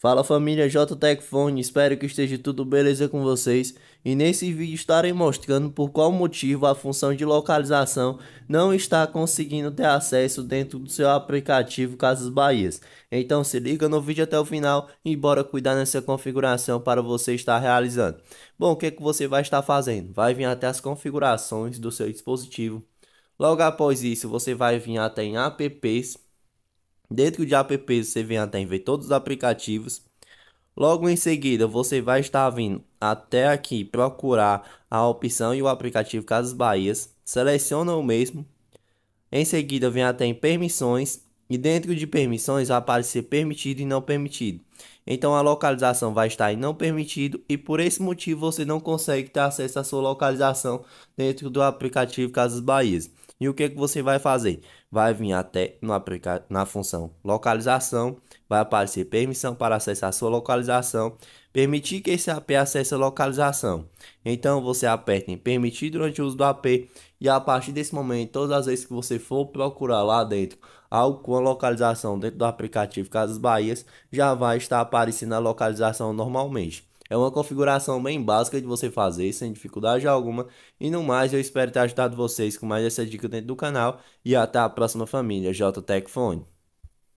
Fala família JTEC Fone, espero que esteja tudo beleza com vocês e nesse vídeo estarei mostrando por qual motivo a função de localização não está conseguindo ter acesso dentro do seu aplicativo Casas Bahias. Então se liga no vídeo até o final e bora cuidar nessa configuração para você estar realizando. Bom, o que, é que você vai estar fazendo? Vai vir até as configurações do seu dispositivo. Logo após isso você vai vir até em apps Dentro de app você vem até em ver todos os aplicativos. Logo em seguida você vai estar vindo até aqui procurar a opção e o aplicativo Casas Bahias. Seleciona o mesmo. Em seguida vem até em permissões. E dentro de permissões vai aparecer permitido e não permitido. Então a localização vai estar em não permitido e por esse motivo você não consegue ter acesso à sua localização dentro do aplicativo Casas Bahias. E o que, é que você vai fazer? Vai vir até no aplica na função localização, vai aparecer permissão para acessar sua localização, permitir que esse AP acesse a localização. Então você aperta em permitir durante o uso do AP e a partir desse momento, todas as vezes que você for procurar lá dentro algo com a localização dentro do aplicativo Casas Bahias, já vai estar aparecendo a localização normalmente. É uma configuração bem básica de você fazer, sem dificuldade alguma. E no mais, eu espero ter ajudado vocês com mais essa dica dentro do canal. E até a próxima família, JTech